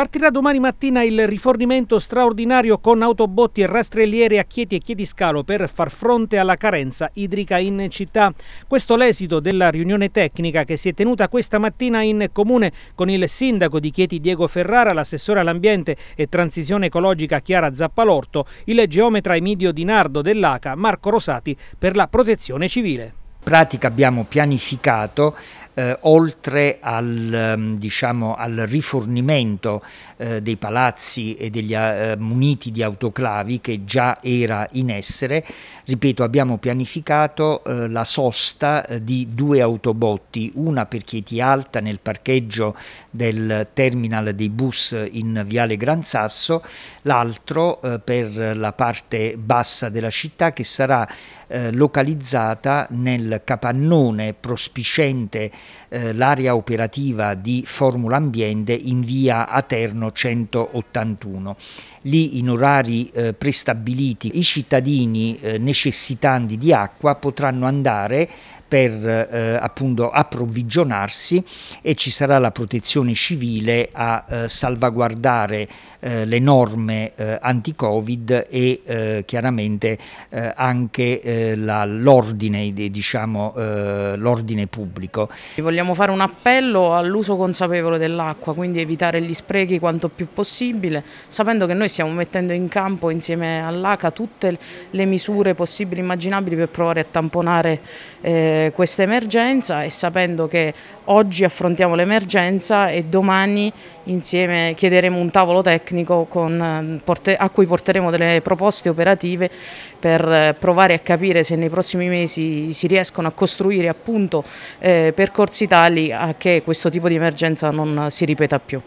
Partirà domani mattina il rifornimento straordinario con autobotti e rastrelliere a Chieti e Chietiscalo per far fronte alla carenza idrica in città. Questo l'esito della riunione tecnica che si è tenuta questa mattina in comune con il sindaco di Chieti Diego Ferrara, l'assessore all'ambiente e transizione ecologica Chiara Zappalorto, il geometra Emidio Di Nardo dell'ACA Marco Rosati per la protezione civile pratica abbiamo pianificato eh, oltre al, ehm, diciamo, al rifornimento eh, dei palazzi e degli eh, muniti di autoclavi che già era in essere, ripeto abbiamo pianificato eh, la sosta eh, di due autobotti, una per Chieti Alta nel parcheggio del terminal dei bus in Viale Gran Sasso, l'altro eh, per la parte bassa della città che sarà localizzata nel capannone prospiciente eh, l'area operativa di Formula Ambiente in via Aterno 181. Lì in orari eh, prestabiliti i cittadini eh, necessitanti di acqua potranno andare per eh, appunto approvvigionarsi e ci sarà la protezione civile a eh, salvaguardare eh, le norme anti-covid e chiaramente anche l'ordine diciamo diciamo, eh, l'ordine pubblico. Vogliamo fare un appello all'uso consapevole dell'acqua, quindi evitare gli sprechi quanto più possibile, sapendo che noi stiamo mettendo in campo insieme all'ACA tutte le misure possibili e immaginabili per provare a tamponare eh, questa emergenza e sapendo che oggi affrontiamo l'emergenza e domani insieme chiederemo un tavolo tecnico con, eh, a cui porteremo delle proposte operative per eh, provare a capire se nei prossimi mesi si riescono riescono a costruire appunto eh, percorsi tali a che questo tipo di emergenza non si ripeta più.